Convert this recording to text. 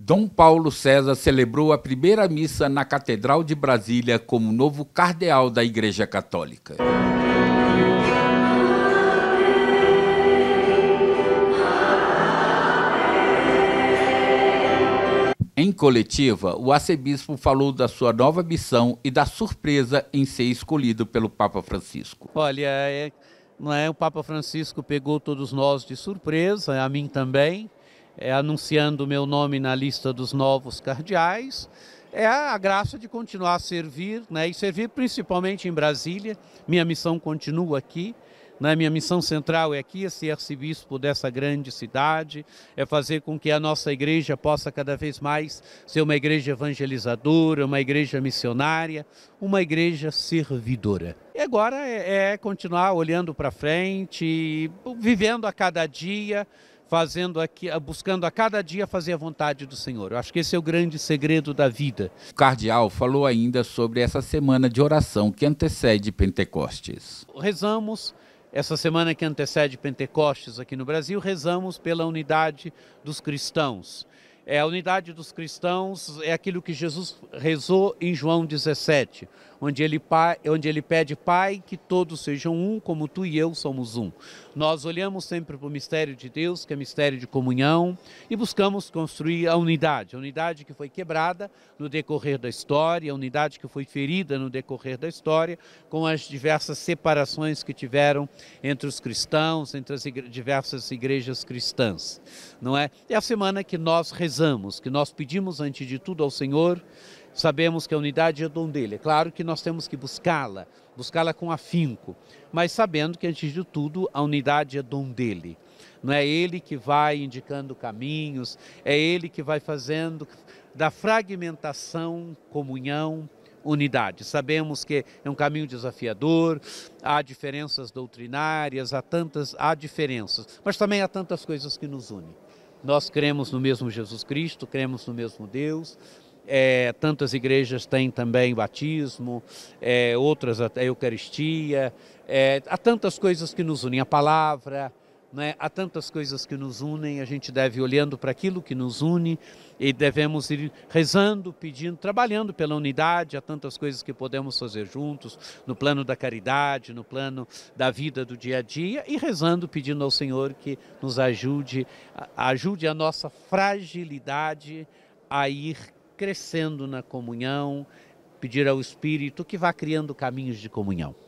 Dom Paulo César celebrou a primeira missa na Catedral de Brasília como novo cardeal da Igreja Católica. Em coletiva, o arcebispo falou da sua nova missão e da surpresa em ser escolhido pelo Papa Francisco. Olha, é, não é o Papa Francisco pegou todos nós de surpresa, a mim também é, anunciando o meu nome na lista dos novos cardeais, é a graça de continuar a servir, né, e servir principalmente em Brasília. Minha missão continua aqui. Né, minha missão central é aqui, é ser arcebispo dessa grande cidade, é fazer com que a nossa igreja possa cada vez mais ser uma igreja evangelizadora, uma igreja missionária, uma igreja servidora. E agora é, é continuar olhando para frente, vivendo a cada dia, fazendo aqui, ah, buscando a cada dia fazer a vontade do Senhor. Eu acho que esse é o grande segredo da vida. O cardeal falou ainda sobre essa semana de oração que antecede Pentecostes. Rezamos essa semana que antecede Pentecostes aqui no Brasil, rezamos pela unidade dos cristãos. É a unidade dos cristãos é aquilo que Jesus rezou em João 17, onde ele, onde ele pede, Pai, que todos sejam um, como tu e eu somos um. Nós olhamos sempre para o mistério de Deus, que é mistério de comunhão, e buscamos construir a unidade, a unidade que foi quebrada no decorrer da história, a unidade que foi ferida no decorrer da história, com as diversas separações que tiveram entre os cristãos, entre as igre diversas igrejas cristãs. Não é? É a semana que nós rezamos rezamos, que nós pedimos antes de tudo ao Senhor, sabemos que a unidade é dom dele. É claro que nós temos que buscá-la, buscá-la com afinco, mas sabendo que antes de tudo a unidade é dom dele. Não é ele que vai indicando caminhos, é ele que vai fazendo da fragmentação comunhão, unidade. Sabemos que é um caminho desafiador, há diferenças doutrinárias, há tantas há diferenças, mas também há tantas coisas que nos unem. Nós cremos no mesmo Jesus Cristo, cremos no mesmo Deus. É, tantas igrejas têm também batismo, é, outras até Eucaristia, é, há tantas coisas que nos unem, a palavra, né? Há tantas coisas que nos unem, a gente deve ir olhando para aquilo que nos une e devemos ir rezando, pedindo, trabalhando pela unidade. Há tantas coisas que podemos fazer juntos, no plano da caridade, no plano da vida do dia a dia e rezando, pedindo ao Senhor que nos ajude, ajude a nossa fragilidade a ir crescendo na comunhão, pedir ao Espírito que vá criando caminhos de comunhão.